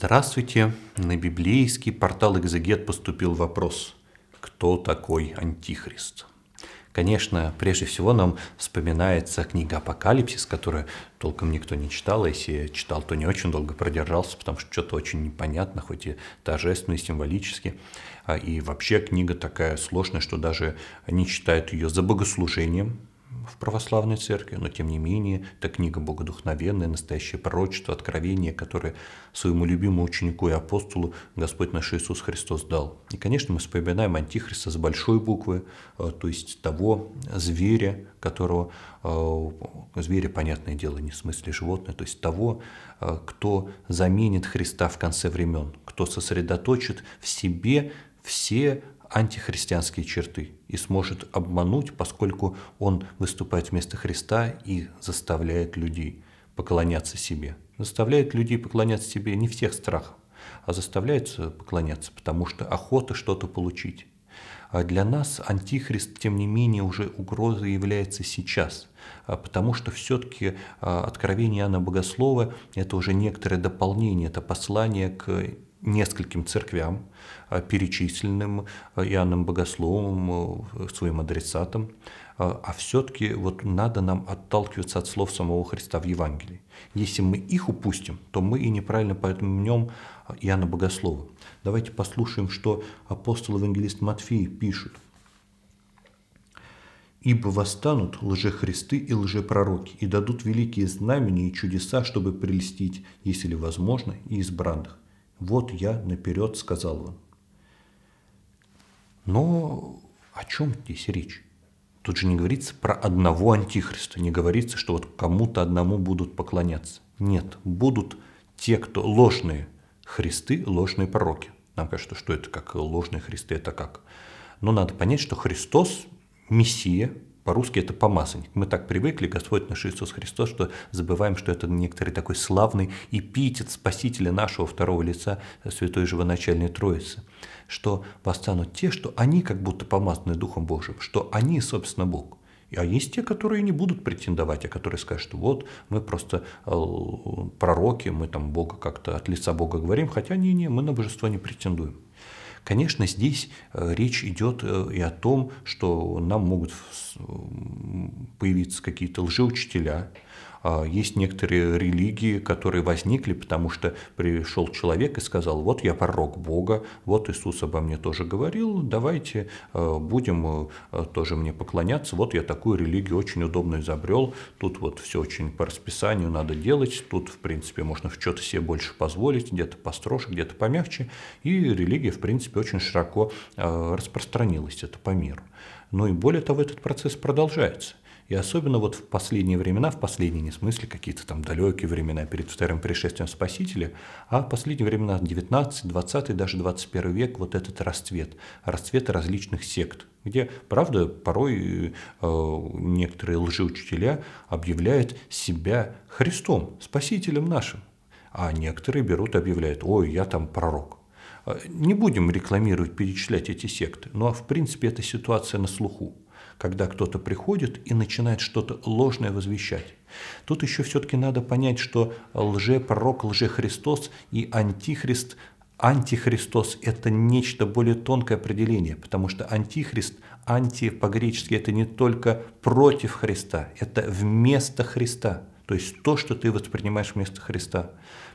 Здравствуйте! На библейский портал «Экзегет» поступил вопрос «Кто такой Антихрист?» Конечно, прежде всего нам вспоминается книга «Апокалипсис», которую толком никто не читал, а если читал, то не очень долго продержался, потому что что-то очень непонятно, хоть и торжественно, и символически. А, и вообще книга такая сложная, что даже они читают ее за богослужением, в православной церкви, но тем не менее, это книга богодухновенная, настоящее пророчество, откровение, которое своему любимому ученику и апостолу Господь наш Иисус Христос дал. И, конечно, мы вспоминаем Антихриста с большой буквы, э, то есть того зверя, которого, э, зверя, понятное дело, не в смысле животное, то есть того, э, кто заменит Христа в конце времен, кто сосредоточит в себе все антихристианские черты и сможет обмануть, поскольку он выступает вместо Христа и заставляет людей поклоняться себе. Заставляет людей поклоняться себе не всех страхов, а заставляет поклоняться, потому что охота что-то получить. А для нас антихрист, тем не менее, уже угрозой является сейчас, а потому что все-таки а, откровение Иоанна Богослова – это уже некоторое дополнение, это послание к нескольким церквям, э, перечисленным э, Иоанном Богословом, э, своим адресатом, а все-таки вот надо нам отталкиваться от слов самого Христа в Евангелии. Если мы их упустим, то мы и неправильно поймем Иоанна Богослова. Давайте послушаем, что апостол-евангелист Матфей пишет. «Ибо восстанут лжехристы и лжепророки, и дадут великие знамения и чудеса, чтобы прелестить, если возможно, и избранных. «Вот я наперед», — сказал он. Но о чем здесь речь? Тут же не говорится про одного антихриста, не говорится, что вот кому-то одному будут поклоняться. Нет, будут те, кто ложные христы, ложные пророки. Нам кажется, что это как ложные христы, это как. Но надо понять, что Христос – Мессия, по-русски это помазанник. Мы так привыкли, Господь наш Иисус Христос, что забываем, что это некоторый такой славный эпитет Спасителя нашего второго лица э, Святой Живоначальной Троицы, что восстанут те, что они как будто помазаны Духом Божьим, что они, собственно, Бог. А есть те, которые не будут претендовать, а которые скажут, что вот мы просто э, пророки, мы там Бога как-то от лица Бога говорим, хотя не-не, мы на божество не претендуем. Конечно, здесь э, речь идет э, и о том, что нам могут появиться какие-то лжеучителя, а, есть некоторые религии, которые возникли, потому что пришел человек и сказал, вот я пророк Бога, вот Иисус обо мне тоже говорил, давайте э, будем э, тоже мне поклоняться, вот я такую религию очень удобно изобрел, тут вот все очень по расписанию надо делать, тут, в принципе, можно в что-то себе больше позволить, где-то построже, где-то помягче, и религия, в принципе, очень широко э, распространилась это по миру. Ну и более того, этот процесс продолжается – и особенно вот в последние времена, в последние не в смысле какие-то там далекие времена перед вторым пришествием Спасителя, а в последние времена 19, 20, даже 21 век вот этот расцвет, расцвет различных сект, где, правда, порой э, некоторые лжеучителя объявляют себя Христом, Спасителем нашим, а некоторые берут и объявляют, ой, я там пророк. Э, не будем рекламировать, перечислять эти секты, но в принципе эта ситуация на слуху когда кто-то приходит и начинает что-то ложное возвещать. Тут еще все-таки надо понять, что лже пророк, лже Христос и антихрист Антихристос – это нечто более тонкое определение, потому что антихрист, анти по-гречески – это не только против Христа, это вместо Христа – то есть то, что ты воспринимаешь вместо Христа.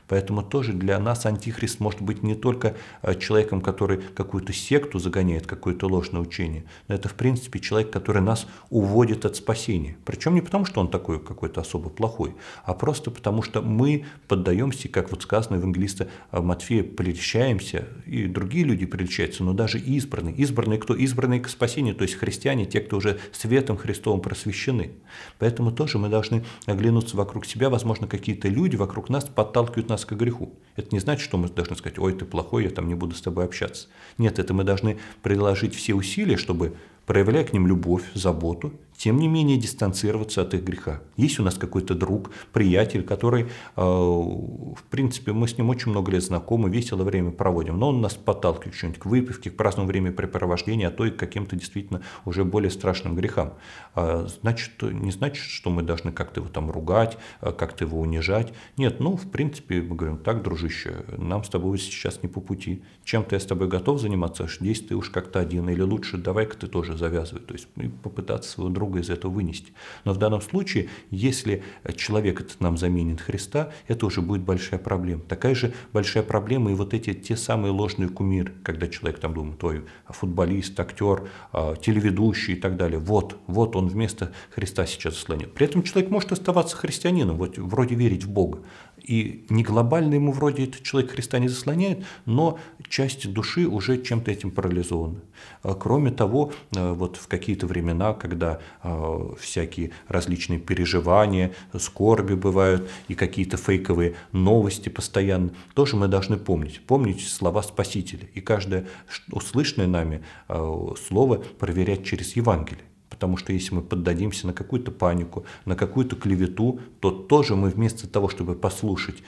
Поэтому тоже для нас антихрист может быть не только а, человеком, который какую-то секту загоняет, какое-то ложное учение, но это в принципе человек, который нас уводит от спасения. Причем не потому, что он такой какой-то особо плохой, а просто потому, что мы поддаемся, как вот сказано евангелиста Матфея, прельщаемся, и другие люди прельщаются, но даже избранные. Избранные кто? Избранные к спасению, то есть христиане, те, кто уже светом Христовым просвещены. Поэтому тоже мы должны оглянуться вокруг вокруг себя, возможно, какие-то люди вокруг нас подталкивают нас к греху. Это не значит, что мы должны сказать, ой, ты плохой, я там не буду с тобой общаться. Нет, это мы должны приложить все усилия, чтобы проявляя к ним любовь, заботу, тем не менее дистанцироваться от их греха. Есть у нас какой-то друг, приятель, который, э, в принципе, мы с ним очень много лет знакомы, весело время проводим, но он нас подталкивает к нибудь к выпивке, к праздному времяпрепровождению, а то и к каким-то действительно уже более страшным грехам. А, значит, не значит, что мы должны как-то его там ругать, э, как-то его унижать. Нет, ну, в принципе, мы говорим, так, дружище, нам с тобой сейчас не по пути. Чем-то я с тобой готов заниматься, здесь ты уж как-то один, или лучше давай-ка ты тоже завязывай. То есть ну, попытаться своего друга друга из этого вынести. Но в данном случае, если человек этот нам заменит Христа, это уже будет большая проблема. Такая же большая проблема и вот эти те самые ложные кумиры, когда человек там думает, ой, футболист, актер, а, телеведущий и так далее. Вот, вот он вместо Христа сейчас слонит. При этом человек может оставаться христианином, вот вроде верить в Бога, и не глобально ему вроде этот человек Христа не заслоняет, но часть души уже чем-то этим парализована. А кроме того, э, вот в какие-то времена, когда э, всякие различные переживания, скорби бывают и какие-то фейковые новости постоянно, тоже мы должны помнить. Помнить слова Спасителя. И каждое услышанное нами э, слово проверять через Евангелие. Потому что если мы поддадимся на какую-то панику, на какую-то клевету, то тоже мы вместо того, чтобы послушать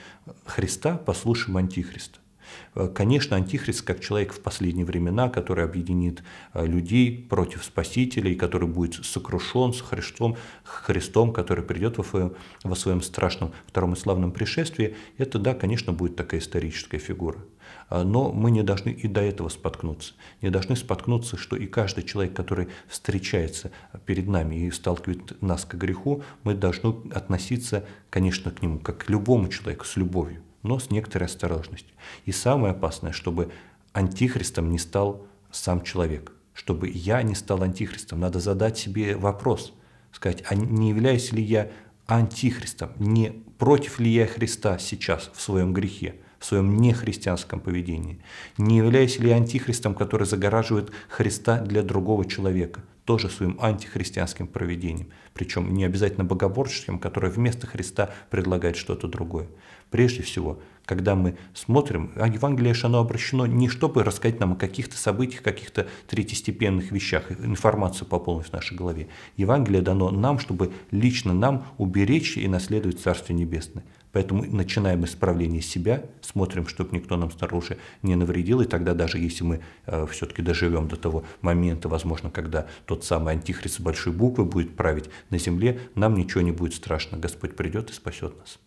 Христа, послушаем Антихриста. Э, конечно, Антихрист, как человек в последние времена, который объединит э, людей против Спасителей, который будет сокрушен с Христом, Христом, который придет во своем, во своем страшном втором и славном пришествии, это, да, конечно, будет такая историческая фигура. А, но мы не должны и до этого споткнуться. Не должны споткнуться, что и каждый человек, который встречается перед нами и сталкивает нас к греху, мы должны относиться, конечно, к нему, как к любому человеку, с любовью, но с некоторой осторожностью. И самое опасное, чтобы антихристом не стал сам человек, чтобы я не стал антихристом. Надо задать себе вопрос, сказать, а не являюсь ли я антихристом, не против ли я Христа сейчас в своем грехе, в своем нехристианском поведении? Не являюсь ли антихристом, который загораживает Христа для другого человека, тоже своим антихристианским проведением, причем не обязательно богоборческим, которое вместо Христа предлагает что-то другое. Прежде всего, когда мы смотрим, Евангелие оно обращено не чтобы рассказать нам о каких-то событиях, каких-то третьестепенных вещах, информацию пополнить в нашей голове. Евангелие дано нам, чтобы лично нам уберечь и наследовать Царство Небесное. Поэтому начинаем исправление себя, смотрим, чтобы никто нам снаружи не навредил, и тогда даже если мы э, все-таки доживем до того момента, возможно, когда тот самый антихрист с большой буквы будет править на земле, нам ничего не будет страшно. Господь придет и спасет нас.